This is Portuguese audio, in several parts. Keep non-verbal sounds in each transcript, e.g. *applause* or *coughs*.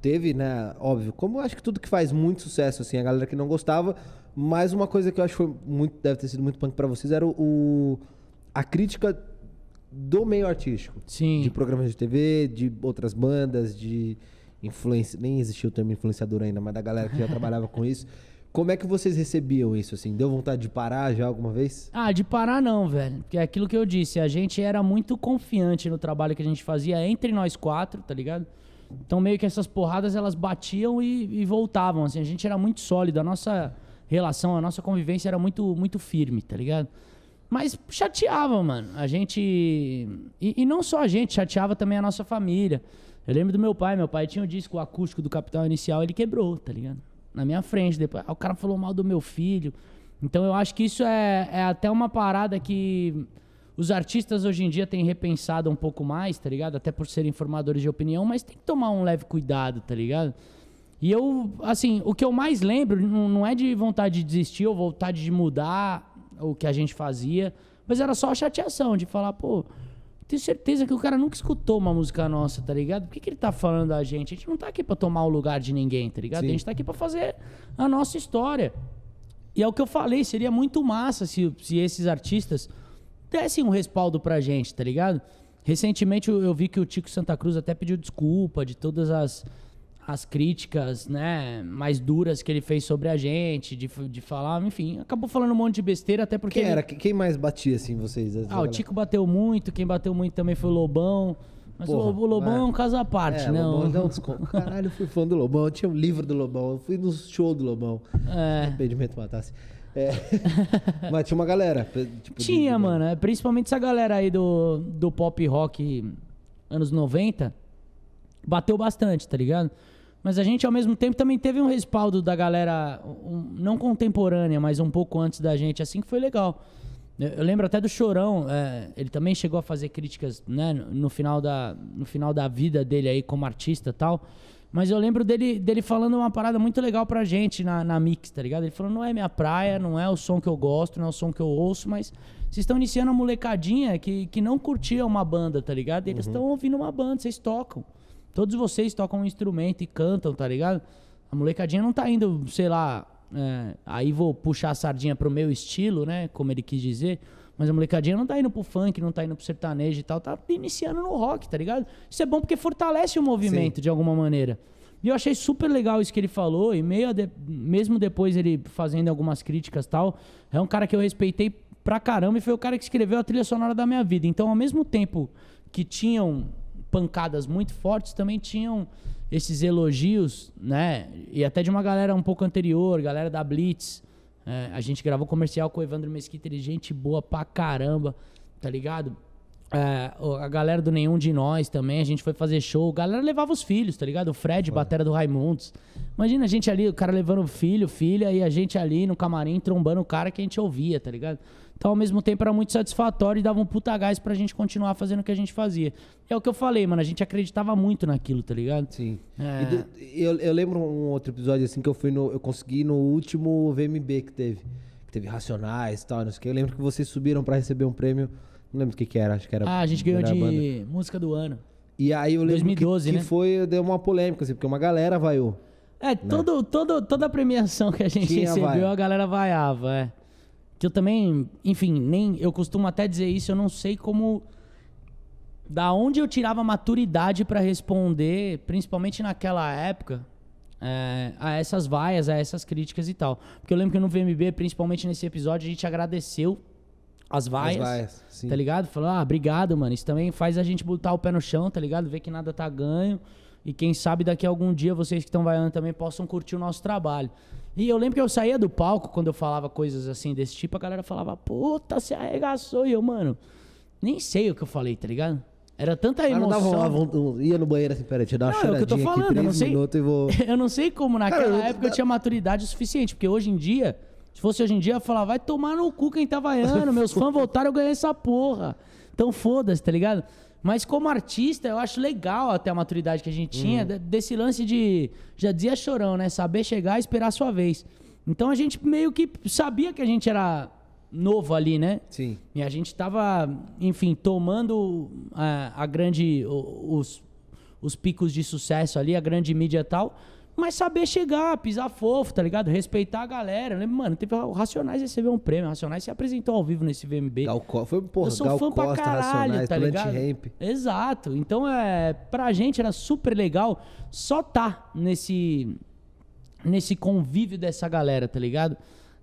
teve, né? Óbvio, como eu acho que tudo que faz muito sucesso, assim, a galera que não gostava. Mas uma coisa que eu acho que foi muito, deve ter sido muito punk para vocês era o, o, a crítica do meio artístico. Sim. De programas de TV, de outras bandas, de influência. Nem existia o termo influenciador ainda, mas da galera que já trabalhava com isso. Como é que vocês recebiam isso, assim? Deu vontade de parar já alguma vez? Ah, de parar não, velho. Porque é aquilo que eu disse, a gente era muito confiante no trabalho que a gente fazia entre nós quatro, tá ligado? Então meio que essas porradas elas batiam e, e voltavam, assim. A gente era muito sólido, a nossa relação, a nossa convivência era muito, muito firme, tá ligado? Mas chateava, mano. A gente. E, e, não só a gente, chateava também a nossa família. Eu lembro do meu pai, meu pai tinha o um disco acústico do Capital Inicial, ele quebrou, tá ligado? Na minha frente. Depois, o cara falou mal do meu filho. Então eu acho que isso é, é até uma parada que os artistas hoje em dia têm repensado um pouco mais, tá ligado? Até por serem formadores de opinião, mas tem que tomar um leve cuidado, tá ligado? E eu, assim, o que eu mais lembro não é de vontade de desistir ou vontade de mudar o que a gente fazia, mas era só a chateação de falar, pô, tenho certeza que o cara nunca escutou uma música nossa, tá ligado? Por que, que ele tá falando da gente? A gente não tá aqui pra tomar o lugar de ninguém, tá ligado? Sim. A gente tá aqui pra fazer a nossa história. E é o que eu falei, seria muito massa se, se esses artistas dessem um respaldo pra gente, tá ligado? Recentemente eu, vi que o Tico Santa Cruz até pediu desculpa de todas as, as críticas, né, mais duras que ele fez sobre a gente, de, de falar, enfim, acabou falando um monte de besteira, até porque. Quem era? Ele... Quem mais batia, assim, vocês? Ah, galera? o Tico bateu muito, quem bateu muito também foi o Lobão. Mas Porra, o Lobão é, é um caso à parte, é, não. Lobão, *laughs* não Caralho, eu fui fã do Lobão, eu tinha um livro do Lobão, eu fui no show do Lobão. É. Impedimento matasse. É. *laughs* Mas tinha uma galera. Tipo, tinha, de... mano. Principalmente essa galera aí do, do pop rock anos 90. Bateu bastante, tá ligado? Mas a gente, ao mesmo tempo, também teve um respaldo da galera, um, não contemporânea, mas um pouco antes da gente, assim que foi legal. Eu, eu lembro até do Chorão, é, ele também chegou a fazer críticas né, no, final da, no final da vida dele aí como artista e tal. Mas eu lembro dele, dele falando uma parada muito legal pra gente na, na Mix, tá ligado? Ele falou: não é minha praia, não é o som que eu gosto, não é o som que eu ouço, mas vocês estão iniciando a molecadinha que, que não curtia uma banda, tá ligado? eles estão uhum. ouvindo uma banda, vocês tocam. Todos vocês tocam um instrumento e cantam, tá ligado? A molecadinha não tá indo, sei lá. É, aí vou puxar a sardinha pro meu estilo, né? Como ele quis dizer. Mas a molecadinha não tá indo pro funk, não tá indo pro sertanejo e tal, tá iniciando no rock, tá ligado? Isso é bom porque fortalece o movimento Sim. de alguma maneira. E eu achei super legal isso que ele falou, e meio de... mesmo depois ele fazendo algumas críticas e tal, é um cara que eu respeitei pra caramba e foi o cara que escreveu a trilha sonora da minha vida. Então, ao mesmo tempo que tinham pancadas muito fortes, também tinham esses elogios, né? E até de uma galera um pouco anterior, galera da Blitz, é, a gente gravou comercial com o Evandro Mesquita, ele gente boa pra caramba, tá ligado? É, a galera do Nenhum de Nós também, a gente foi fazer show. A galera levava os filhos, tá ligado? O Fred, Foda. batera do Raimundos. Imagina a gente ali, o cara levando o filho, filha, e a gente ali no camarim trombando o cara que a gente ouvia, tá ligado? Então, ao mesmo tempo, era muito satisfatório e dava um puta gás pra gente continuar fazendo o que a gente fazia. É o que eu falei, mano, a gente acreditava muito naquilo, tá ligado? Sim. É... eu, eu, lembro um outro episódio, assim, que eu fui no. Eu consegui no último VMB que teve. Que teve Racionais e tal, não sei o que. Eu lembro que vocês subiram pra receber um prêmio. Não lembro o que, que era, acho que era. Ah, a gente ganhou de banda. música do ano. E aí eu lembro 2012, que, que né? foi, deu uma polêmica, assim, porque uma galera vaiou. É, né? todo, todo, toda a premiação que a gente Tinha recebeu, vai. a galera vaiava, é que eu também, enfim, nem eu costumo até dizer isso, eu não sei como da onde eu tirava maturidade para responder, principalmente naquela época, é, a essas vaias, a essas críticas e tal. Porque eu lembro que no VMB, principalmente nesse episódio, a gente agradeceu as vaias, as vaias tá ligado? Falou, ah, obrigado, mano, isso também faz a gente botar o pé no chão, tá ligado? Ver que nada tá ganho e quem sabe daqui a algum dia vocês que estão vaiando também possam curtir o nosso trabalho. E eu lembro que eu saía do palco quando eu falava coisas assim desse tipo, a galera falava, puta, se arregaçou. E eu, mano, nem sei o que eu falei, tá ligado? Era tanta emoção. Eu dava ia no banheiro assim, peraí, te dar uma não, choradinha é o que eu tô falando, aqui, três eu não sei, minutos e vou... *laughs* eu não sei como naquela Cara, eu época eu tinha maturidade suficiente, porque hoje em dia, se fosse hoje em dia, eu ia falar, vai tomar no cu quem tá vaiando, meus *laughs* fãs voltaram, eu ganhei essa porra. Então foda-se, tá ligado? Mas como artista, eu acho legal até a maturidade que a gente tinha uhum. desse lance de. Já dizia chorão, né? Saber chegar e esperar a sua vez. Então a gente meio que sabia que a gente era novo ali, né? Sim. E a gente tava, enfim, tomando a, ah, a grande. os, os picos de sucesso ali, a grande mídia e tal mas saber chegar, pisar fofo, tá ligado? Respeitar a galera. Eu né? mano, teve o Racionais recebeu um prêmio. O Racionais se apresentou ao vivo nesse VMB. Gal Foi, porra, Eu sou Gal fã Costa, pra caralho, tá ligado? Ramp. Exato. Então, é, pra gente era super legal só tá nesse, nesse convívio dessa galera, tá ligado?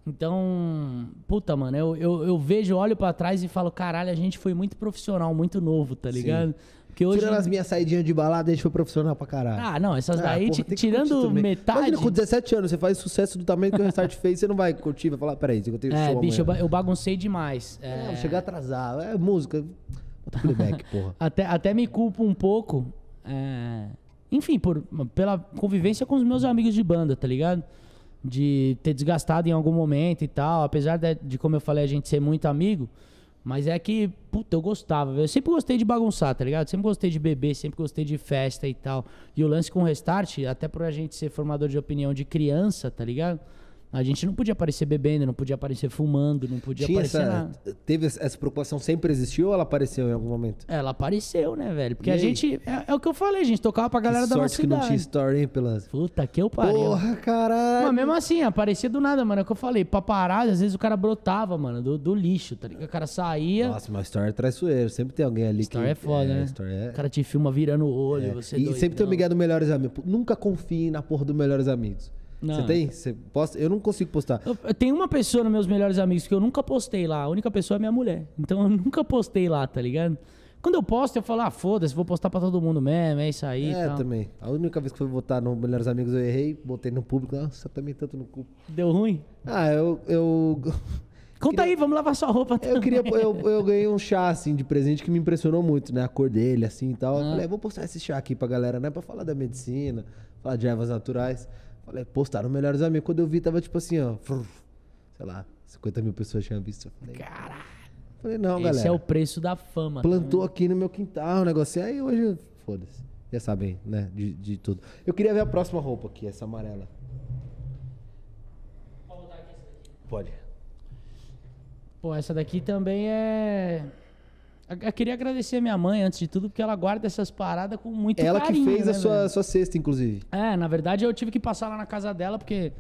Então, puta, mano, eu, eu, eu vejo, olho para trás e falo, caralho, a gente foi muito profissional, muito novo, tá ligado? Sim hoje... Tirando as minhas saidinhas de balada, a gente foi profissional pra caralho. Ah, não, essas ah, daí, porra, tirando metade. Imagina, com 17 anos, você faz sucesso do tamanho que o Restart *laughs* fez, você não vai curtir, vai falar, peraí, eu tenho é, bicho, eu baguncei demais. É, é... chegar atrasado, é música. Bota playback, *laughs* porra. até, até me culpo um pouco, é... enfim, por, pela convivência com os meus amigos de banda, tá ligado? De ter desgastado em algum momento e tal, apesar de, de como eu falei, a gente ser muito amigo. Mas é que, puta, eu gostava. Eu sempre gostei de bagunçar, tá ligado? Sempre gostei de beber, sempre gostei de festa e tal. E o lance com o Restart, até pra gente ser formador de opinião de criança, tá ligado? A gente não podia aparecer bebendo, não podia aparecer fumando, não podia Tinha aparecer essa, nada. Teve essa preocupação sempre existiu ou ela apareceu em algum momento? Ela apareceu, né, velho? Porque e a aí? gente. É, é, o que eu falei, a gente tocava pra galera que da nossa que cidade. não tinha story, hein, Pelas? Puta que eu parei. Porra, caralho. Mas mesmo assim, aparecia do nada, mano. É o que eu falei. parar, às vezes o cara brotava, mano, do, do lixo, tá ligado? O cara saía. Nossa, mas story é traiçoeiro. Sempre tem alguém ali story que. é foda, é, né? Story é... O cara te filma virando o olho. É. Você e é doido, sempre tem o Miguel do Melhores Amigos. Nunca confie na porra do Melhores Amigos. Não. Você tem? Você posta? Eu não consigo postar. tem uma pessoa nos meus melhores amigos que eu nunca postei lá. A única pessoa é minha mulher. Então eu *laughs* nunca postei lá, tá ligado? Quando eu posto, eu falo, ah, foda-se, vou postar pra todo mundo mesmo, é isso aí. É, tal. também. A única vez que fui votar no Melhores Amigos eu errei, botei no público, nossa, também tanto no cu. Deu ruim? Ah, eu. eu... *laughs* Conta queria... aí, vamos lavar sua roupa também. *laughs* Eu queria. Eu, eu ganhei um chá, assim, de presente que me impressionou muito, né? A cor dele, assim e tal. Ah. Eu falei, ah, vou postar esse chá aqui pra galera, né? Pra falar da medicina, falar de ervas naturais. Falei, é, postaram melhores amigos. Quando eu vi, tava tipo assim, ó. Sei lá, 50 mil pessoas tinham visto. Falei, Caralho. Falei, não, Esse galera. Esse é o preço da fama. Plantou também. aqui no meu quintal o um negócio. Aí hoje, foda-se. Já sabem, né? De, de tudo. Eu queria ver a próxima roupa aqui, essa amarela. Pode. Pô, essa daqui também é. Eu queria agradecer a minha mãe, antes de tudo, porque ela guarda essas paradas com muito ela carinho. Ela que fez né, a sua, sua cesta, inclusive. É, na verdade eu tive que passar lá na casa dela, porque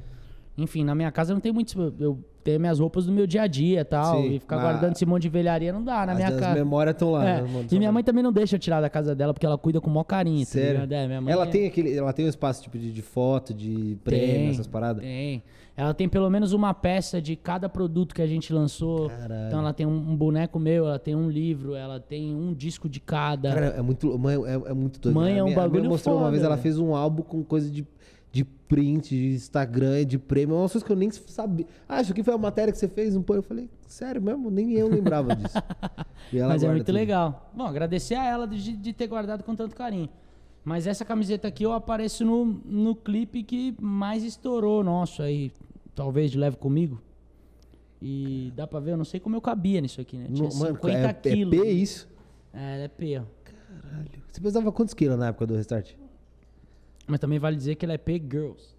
enfim, na minha casa não tem muito. Eu tenho minhas roupas do meu dia a dia e tal. Sim, e ficar guardando esse monte de velharia não dá na minha casa. As memórias estão lá. É. Né, e minha mãe também não deixa eu tirar da casa dela, porque ela cuida com o maior carinho. Tá Sério? Tá é, ela, é... tem aquele, ela tem um espaço tipo de, de foto, de prêmio, essas paradas? Tem. Ela tem pelo menos uma peça de cada produto que a gente lançou. Caralho. Então ela tem um, boneco meu, ela tem um livro, ela tem um disco de cada. Cara, é muito, mãe, é, é muito doido. Mãe né? é um minha, bagulho. Minha mostrou foda, uma vez, ela fez um álbum com coisa de de print, de Instagram, de prêmio, é umas coisas que eu nem sabia. Ah, isso aqui foi a matéria que você fez, não pô? Eu falei, sério mesmo? Nem eu lembrava *laughs* disso. Mas é muito tudo. legal. Bom, agradecer a ela de, de, ter guardado com tanto carinho. Mas essa camiseta aqui eu apareço no, no clipe que mais estourou nosso aí, talvez de leve comigo. E dá pra ver, eu não sei como eu cabia nisso aqui, né? Tinha mano, 50 é, é, quilos. É P isso? É, é P, ó. Caralho. Você pesava quantos quilos na época do Restart? Mas também vale dizer que ela é P Girls.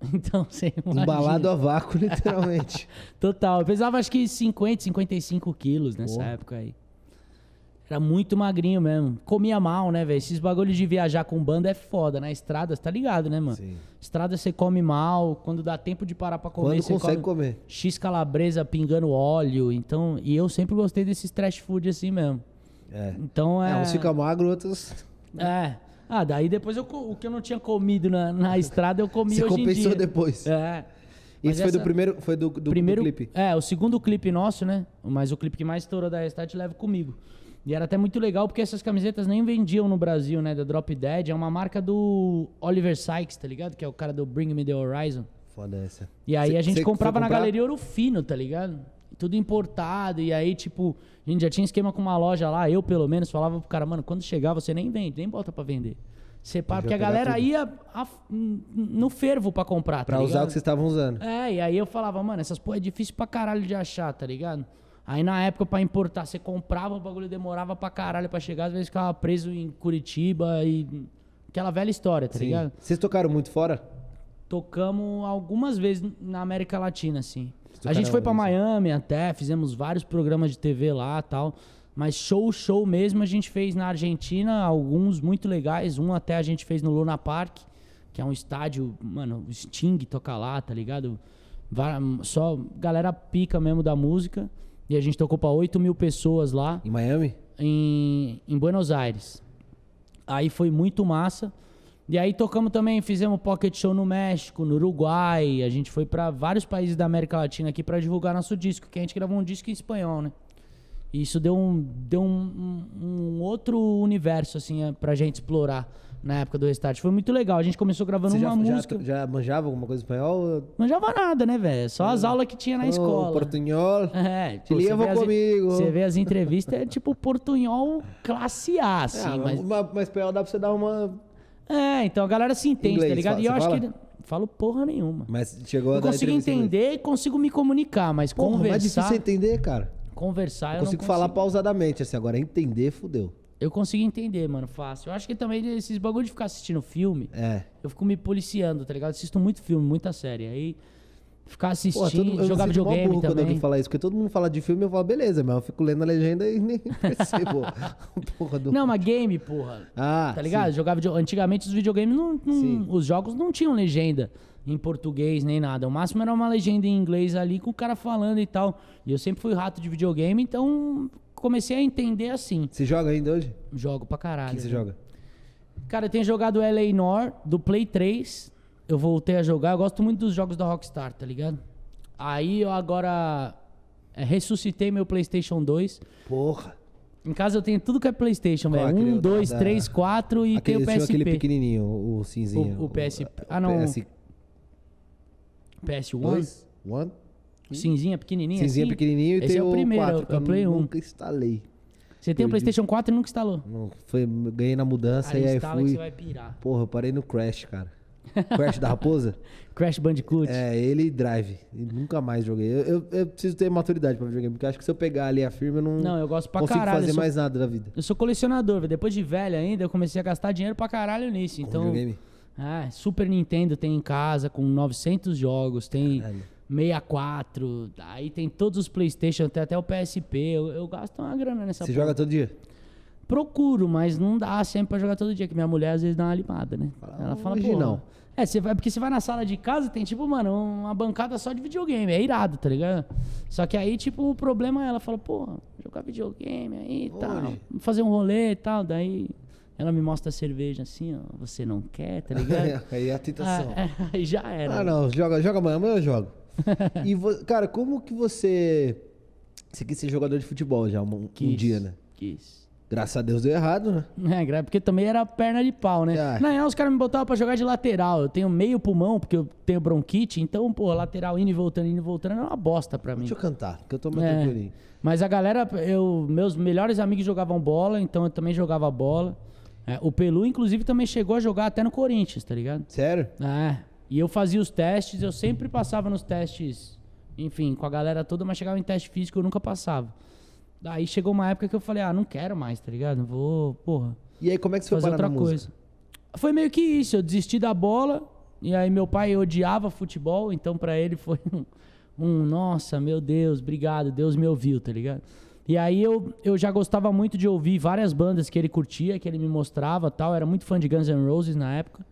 *laughs* Então, você imagina. Embalado a vácuo, *laughs* literalmente. Total. Eu pesava acho que 50, 55 quilos nessa Porra. época aí. Era muito magrinho mesmo. Comia mal, né, velho? Esses bagulhos de viajar com banda é foda. Na né? estrada, tá ligado, né, mano? Sim. Estrada você come mal. Quando dá tempo de parar pra comer, Quando você consegue come comer. X calabresa pingando óleo. Então, e eu sempre gostei desses trash food assim mesmo. É. Então é. é uns ficam magros, outros. É. Ah, daí depois eu, o que eu não tinha comido na, na *laughs* estrada, eu comi Você hoje compensou depois. É. Isso foi do primeiro, foi do, do, primeiro, do clipe? É, o segundo clipe nosso, né? Mas o clipe que mais estourou da Restart leva comigo. E era até muito legal porque essas camisetas nem vendiam no Brasil, né? Da Drop Dead. É uma marca do Oliver Sykes, tá ligado? Que é o cara do Bring Me the Horizon. Foda essa. E aí cê, a gente comprava na Galeria Ouro Fino, tá ligado? tudo importado. E aí, tipo, a gente já tinha esquema com uma loja lá, eu pelo menos falava pro cara, mano, quando chegar você nem vende, nem bota para vender. Separa, porque a galera tudo. ia a, no fervo para comprar, tá Pra usar o que vocês estavam usando. É, e aí eu falava, mano, essas porra é difícil pra caralho de achar, tá ligado? Aí na época para importar, você comprava, o bagulho demorava pra caralho pra chegar, às vezes ficava preso em Curitiba e. Aquela velha história, tá Sim. ligado? Vocês tocaram muito fora? Tocamos algumas vezes na América Latina, assim a gente foi para Miami até, fizemos vários programas de TV lá tal. Mas show, show mesmo, a gente fez na Argentina, alguns muito legais. Um até a gente fez no Luna Park, que é um estádio, mano, Sting toca lá, tá ligado? Só galera pica mesmo da música. E a gente tocou pra 8 mil pessoas lá. Em Miami? Em, em Buenos Aires. Aí foi muito massa. E aí tocamos também, fizemos pocket show no México, no Uruguai, a gente foi para vários países da América Latina aqui para divulgar nosso disco, que a gente gravou um disco em espanhol, né? E isso deu um, deu um, um, um outro universo, assim, é, pra gente explorar na época do Restart. Foi muito legal. A gente começou gravando Você uma já, música. Já, já manjava alguma coisa em espanhol? Manjava nada, né, velho? Só as aulas que tinha na oh, escola. Portunhol. *laughs* É, tipo, Te comigo. Você vê as entrevistas, é tipo portunhol classe A, *laughs* assim. É, mas, mas, mas espanhol dá pra você dar uma é, então a galera se entende, tá Inglês, tá ligado? Fala, e eu acho fala? que. Falo porra nenhuma. Mas chegou a eu consigo entender e consigo me comunicar, mas porra, conversar. Mas é difícil entender, cara. Conversar eu, eu consigo, consigo falar pausadamente, assim, agora entender, fudeu. Eu consigo entender, mano, fácil. Eu acho que também esses bagulho de ficar assistindo filme, é. eu fico me policiando, tá ligado? Eu assisto muito filme, muita série. Aí Ficar assistindo, Pô, todo, jogar videogame também. quando alguém fala isso, porque todo mundo fala de filme, eu falo, beleza, mas eu fico lendo a legenda e nem *laughs* percebo. porra do... Não, mas game, porra. Ah, tá ligado? Jogar video... Antigamente os videogames, não, não os jogos não tinham legenda em português nem nada. O máximo era uma legenda em inglês ali com o cara falando e tal. E eu sempre fui rato de videogame, então comecei a entender assim. Você joga ainda hoje? Jogo pra caralho. O que, que você joga? Cara, eu tenho jogado LA Nor do Play 3 eu voltei a jogar. Eu gosto muito dos jogos da Rockstar, tá ligado? Aí eu agora é, ressuscitei meu PlayStation 2. Porra. Em casa eu tenho tudo que é PlayStation, velho. Um, dois, da... três, quatro e aquele, tem o PSP. Aquele pequenininho, o cinzinho. O, o PSP. Ah, não. PS... PS1. Dois, one. Cinzinha é pequenininha. Cinzinha é assim. pequenininho e Esse tem é o, o primeiro, eu, eu Um. Nunca instalei. Você tem o um PlayStation 4 e nunca instalou? Não, foi, ganhei na mudança e aí fui. Que você vai pirar. Porra, eu parei no Crash, cara. Crash da Raposa? *laughs* Crash Bandicoot. É, ele e Drive. Eu nunca mais joguei. Eu, eu, eu preciso ter maturidade pra videogame, porque acho que se eu pegar ali a firma, eu não. Não, eu gosto pra consigo caralho. fazer sou, mais nada da vida. Eu sou colecionador, velho. Depois de velho ainda, eu comecei a gastar dinheiro pra caralho nisso. Com então. Videogame? Ah, Super Nintendo tem em casa com 900 jogos, tem caralho. 64, aí tem todos os PlayStation, até até o PSP. Eu, eu gasto uma grana nessa Você porra. joga todo dia? Procuro, mas não dá sempre pra jogar todo dia, que minha mulher às vezes dá uma limada, né? Ela fala, pô. Não. É, você vai, porque você vai na sala de casa tem, tipo, mano, uma bancada só de videogame. É irado, tá ligado? Só que aí, tipo, o problema é ela fala, pô, jogar videogame aí e tal. Fazer um rolê e tal. Daí ela me mostra a cerveja assim, ó, você não quer, tá ligado? *laughs* aí é a tentação. Ah, é, *laughs* aí já era. Ah, não, joga, joga amanhã, amanhã eu jogo. *laughs* e, vo, cara, como que você. Você quis ser jogador de futebol já um, quis, um dia, né? Quis. Graças a Deus deu errado, né? *laughs* É, porque também era perna de pau, né? Na real, os caras me botavam pra jogar de lateral. Eu tenho meio pulmão, porque eu tenho bronquite. Então, pô, lateral indo e voltando, indo e voltando, é uma bosta pra mim. Deixa eu cantar, que eu tô muito é, tranquilinho. Mas a galera, eu, meus melhores amigos jogavam bola, então eu também jogava bola. É, o Pelu, inclusive, também chegou a jogar até no Corinthians, tá ligado? Sério? É. E eu fazia os testes, eu sempre passava nos testes, enfim, com a galera toda, mas chegava em teste físico eu nunca passava. Daí chegou uma época que eu falei, ah, não quero mais, tá ligado? Vou, porra. E aí, como é que você fazer foi parar outra coisa? Música? Foi meio que isso, eu desisti da bola, e aí meu pai odiava futebol, então para ele *laughs* foi um, um, nossa, meu Deus, obrigado, Deus me ouviu, tá ligado? E aí eu, eu já gostava muito de ouvir várias bandas que ele curtia, que ele me mostrava tal, era muito fã de Guns N' Roses na época.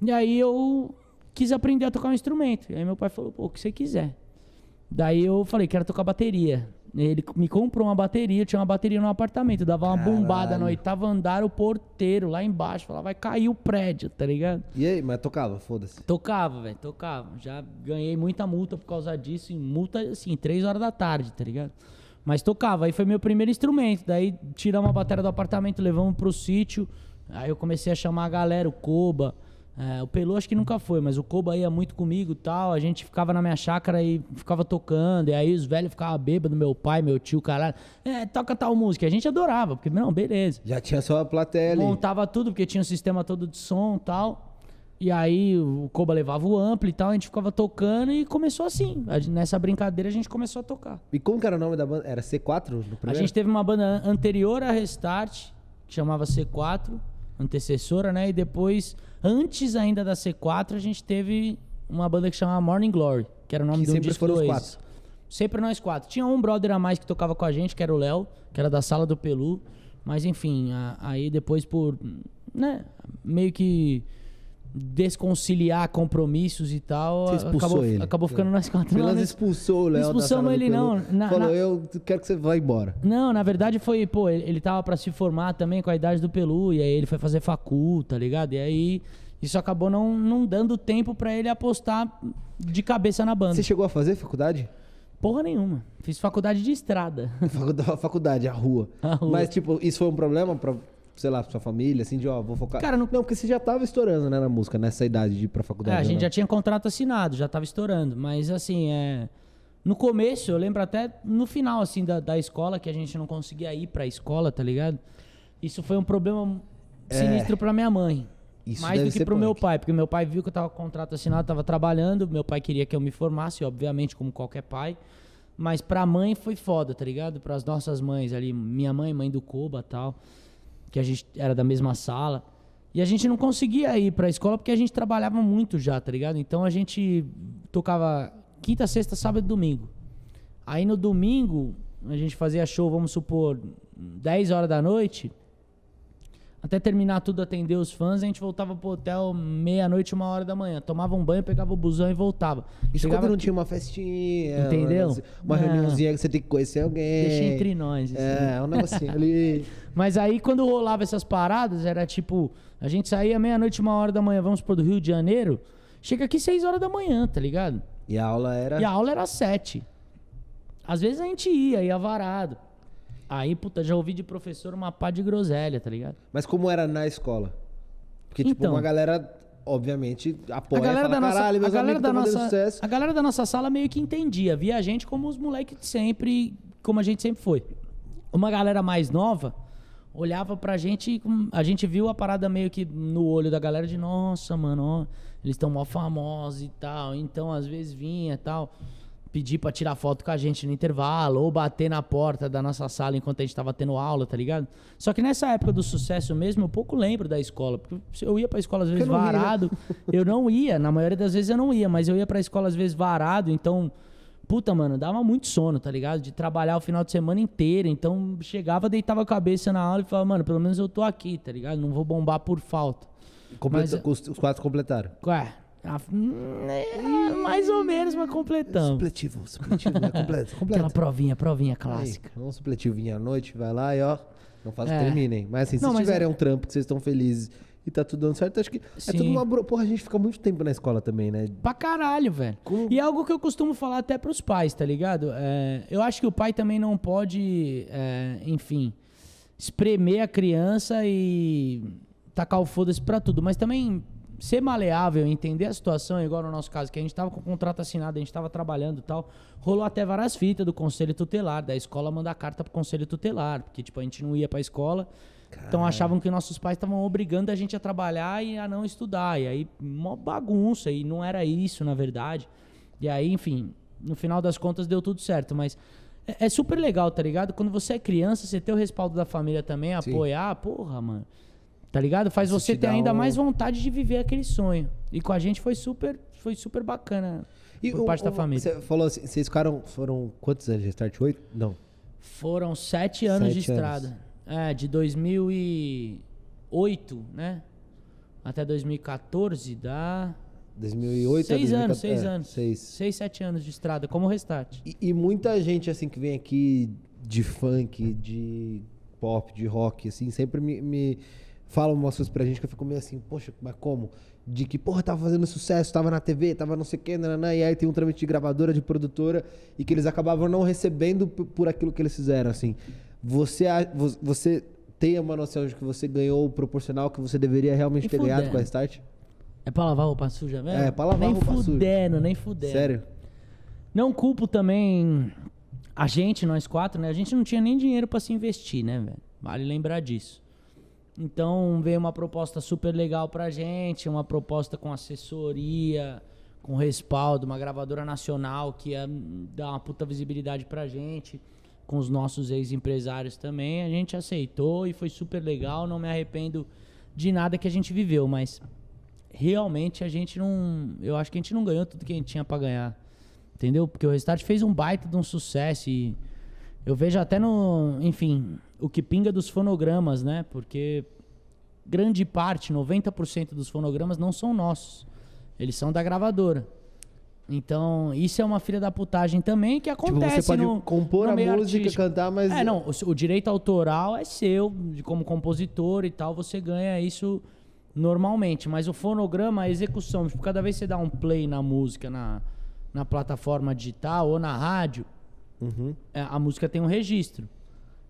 E aí eu quis aprender a tocar um instrumento. E aí meu pai falou, pô, o que você quiser. Daí eu falei, quero tocar bateria. Ele me comprou uma bateria, eu tinha uma bateria no apartamento, dava uma Caralho. bombada no oitavo andar, o porteiro lá embaixo falava, vai cair o prédio, tá ligado? E aí, mas tocava, foda-se. Tocava, velho, tocava. Já ganhei muita multa por causa disso, e multa, assim, três horas da tarde, tá ligado? Mas tocava, aí foi meu primeiro instrumento. Daí tiramos a bateria do apartamento, levamos pro sítio. Aí eu comecei a chamar a galera, o Koba, é, o Pelô acho que nunca foi, mas o Koba ia muito comigo tal. A gente ficava na minha chácara e ficava tocando. E aí os velhos ficavam bêbados, meu pai, meu tio, caralho. É, toca tal música. A gente adorava, porque, não, beleza. Já tinha só a plateia ali. Montava tudo, porque tinha o um sistema todo de som tal. E aí o Koba levava o ampli e tal, a gente ficava tocando e começou assim. Nessa brincadeira a gente começou a tocar. E como que era o nome da banda? Era C4 no primeiro? A gente teve uma banda anterior a Restart, que chamava C4 antecessora, né? E depois, antes ainda da C4, a gente teve uma banda que chamava Morning Glory, que era o nome que de um sempre disco foram os quatro. Sempre nós quatro. Tinha um brother a mais que tocava com a gente, que era o Léo, que era da sala do Pelu. Mas enfim, a, aí depois por. né? Meio que desconciliar compromissos e tal, acabou, ele. acabou ficando nas quatro. Pelas não, né? expulsou o Léo tá Expulsamos ele não. Na, falou, na... eu quero que você vá embora. Não, na verdade foi, pô, ele, ele tava para se formar também com a idade do Pelu, e aí ele foi fazer faculta, tá ligado? E aí isso acabou não, não dando tempo para ele apostar de cabeça na banda. Você chegou a fazer faculdade? Porra nenhuma. Fiz faculdade de estrada. *laughs* Faculdade, a rua. a rua. Mas, tipo, isso foi um problema pra, sei lá, pra sua família, assim, de ó, vou focar. Cara, não... não, porque você já tava estourando, né, na música, nessa idade de ir pra faculdade. É, a gente né? já tinha contrato assinado, já tava estourando. Mas assim, é. No começo, eu lembro até no final, assim, da, da escola, que a gente não conseguia ir pra escola, tá ligado? Isso foi um problema é. sinistro é... pra minha mãe. Isso mais do que pro punk. meu pai, porque meu pai viu que eu tava com contrato assinado, tava trabalhando, meu pai queria que eu me formasse, obviamente, como qualquer pai. Mas pra mãe foi foda, tá ligado? Para as nossas mães ali, minha mãe, mãe do e tal que a gente era da mesma sala. E a gente não conseguia ir pra escola porque a gente trabalhava muito já, tá ligado? Então a gente tocava quinta, sexta, sábado e domingo. Aí no domingo, a gente fazia show, vamos supor, 10 horas da noite até terminar tudo, atender os fãs, a gente voltava pro hotel meia-noite, uma hora da manhã. Tomava um banho, pegava o busão e voltava. Isso Chegava... quando não tinha uma festinha. Entendeu? Uma reuniãozinha que você tem que conhecer alguém. Deixa entre nós. Assim. É, é, um negocinho ali. *laughs* Mas aí quando rolava essas paradas, era tipo, a gente saía meia-noite, uma hora da manhã, vamos pro Rio de Janeiro, chega aqui seis horas da manhã, tá ligado? E a aula era? E a aula era sete. Às vezes a gente ia, ia varado. Aí, puta, já ouvi de professor uma pá de groselha, tá ligado? Mas como era na escola? Porque, tipo, então, uma galera, obviamente, apoia, a galera fala, da nossa, caralho, meus a galera da nossa, sucesso. A galera da nossa sala meio que entendia, via a gente como os moleques sempre, como a gente sempre foi. Uma galera mais nova olhava pra gente a gente viu a parada meio que no olho da galera de, nossa, mano, ó, eles estão mó famosos e tal. Então, às vezes vinha e tal pedir para tirar foto com a gente no intervalo ou bater na porta da nossa sala enquanto a gente tava tendo aula, tá ligado? Só que nessa época do sucesso mesmo, eu pouco lembro da escola, porque eu ia para escola às vezes eu varado. Eu não ia, na maioria das vezes eu não ia, mas eu ia para escola às vezes varado, então puta, mano, dava muito sono, tá ligado? De trabalhar o final de semana inteiro, então chegava, deitava a cabeça na aula e falava, mano, pelo menos eu tô aqui, tá ligado? Não vou bombar por falta. Completa, mas, os quatro completaram. É, é, mais ou menos, mas completamos. Supletivo, supletivo, né? completo, *laughs* completo. Aquela provinha, provinha clássica. Aí, um supletivinho à noite, vai lá e ó, não faço é. terminem. Mas assim, se não, mas tiverem eu... É- um trampo que vocês estão felizes e tá tudo dando certo, acho que Sim. é tudo uma... Porra, a gente fica muito tempo na escola também, né? Pra caralho, velho. Com... E é algo que eu costumo falar até pros pais, tá ligado? É, eu acho que o pai também não pode, é, enfim, espremer a criança e tacar o foda-se pra tudo. Mas também ser maleável, entender a situação, igual no nosso caso, que a gente estava com o contrato assinado, a gente estava trabalhando e tal, rolou até várias fitas do conselho tutelar, da escola mandar carta para o conselho tutelar, porque tipo, a gente não ia para a escola, Caramba. então achavam que nossos pais estavam obrigando a gente a trabalhar e a não estudar, e aí uma bagunça, e não era isso na verdade, e aí enfim, no final das contas deu tudo certo, mas... É, é super legal, tá ligado? Quando você é criança, você ter o respaldo da família também, apoiar, Sim. porra, mano. Tá ligado? Faz Isso você te ter ainda um... mais vontade de viver aquele sonho. E com a gente foi super, foi super bacana. E por o, parte o, da família. Você falou assim, vocês ficaram, foram quantos anos de start? Oito? Não. Foram sete anos sete de estrada. Anos. É, de 2008, né? Até 2014 dá... 2008 seis a anos, seis é, anos. Seis. seis, sete anos de estrada, como o restart. E, e, muita gente, assim, que vem aqui de funk, de pop, de rock, assim, sempre me, me falam umas coisas pra gente que eu fico meio assim, poxa, mas como? De que, porra, tava fazendo sucesso, tava na TV, tava não sei o que, nananã, e aí tem um trâmite de gravadora, de produtora, e que eles acabavam não recebendo por aquilo que eles fizeram, assim. Você, você tem uma noção de que você ganhou o proporcional que você deveria realmente e ter ganhado com a Start? É pra lavar roupa suja mesmo? É, é pra lavar nem roupa fudendo, suja. Nem fudendo, nem fudendo. Sério? Não culpo também a gente, nós quatro, né? A gente não tinha nem dinheiro para se investir, né, velho? Vale lembrar disso. Então veio uma proposta super legal pra gente, uma proposta com assessoria, com respaldo, uma gravadora nacional que ia dar uma puta visibilidade pra gente, com os nossos ex-empresários também. A gente aceitou e foi super legal, não me arrependo de nada que a gente viveu, mas realmente a gente não. Eu acho que a gente não ganhou tudo que a gente tinha para ganhar. Entendeu? Porque o Restart fez um baita de um sucesso e eu vejo até no. Enfim, o que pinga dos fonogramas, né? Porque grande parte, 90% dos fonogramas não são nossos. Eles são da gravadora. Então, isso é uma filha da putagem também que acontece. Tipo, você pode no, compor no a música, artístico. cantar, mas. É, não. O, o, direito autoral é seu, de como compositor e tal, você ganha isso normalmente. Mas o fonograma, a execução, tipo, cada vez que você dá um play na música, na, na plataforma digital ou na rádio, Uhum. É, a música tem um registro.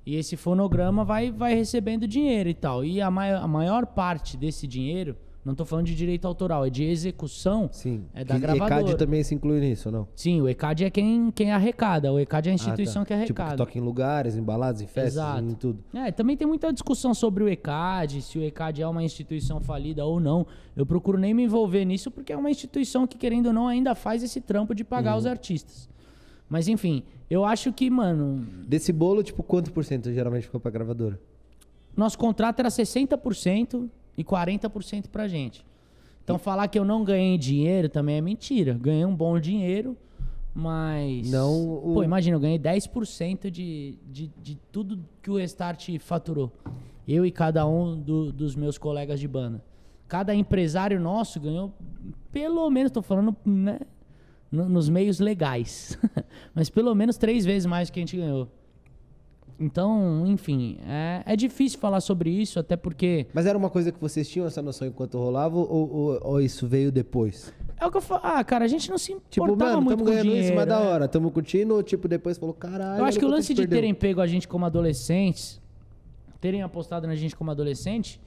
E esse fonograma vai, vai recebendo dinheiro e tal. E a, mai a maior parte desse dinheiro, não estou falando de direito autoral, é de execução Sim. É da e gravadora. O ECAD também se inclui nisso, não? Sim, o ECAD é quem, quem arrecada. O ECAD é a ah, instituição ah, tá. que arrecada. Tipo, que toca em lugares, em baladas, em festas, Exato. em tudo. É, também tem muita discussão sobre o ECAD, se o ECAD é uma instituição falida ou não. Eu procuro nem me envolver nisso, porque é uma instituição que, querendo ou não, ainda faz esse trampo de pagar uhum. os artistas. Mas enfim, eu acho que, mano. Desse bolo, tipo, quanto por cento geralmente ficou pra gravadora? Nosso contrato era 60% e 40% pra gente. Então e... falar que eu não ganhei dinheiro também é mentira. Ganhei um bom dinheiro, mas. Não. O... Pô, imagina, eu ganhei 10% de, de, de tudo que o Restart faturou. Eu e cada um do, dos meus colegas de banda. Cada empresário nosso ganhou, pelo menos, tô falando, né? no, nos meios legais. *laughs* Mas pelo menos três vezes mais do que a gente ganhou. Então, enfim, é, é, difícil falar sobre isso, até porque. Mas era uma coisa que vocês tinham essa noção enquanto rolava, ou, ou, ou isso veio depois? É o que eu falo. Ah, cara, a gente não se tipo, importava tipo, mano, muito com dinheiro. Tipo, mano, ganhando isso, mas é. da hora. Né? Tamo curtindo, ou tipo, depois falou, caralho. Eu acho que o lance de terem pego a gente como adolescentes, terem apostado na gente como adolescente,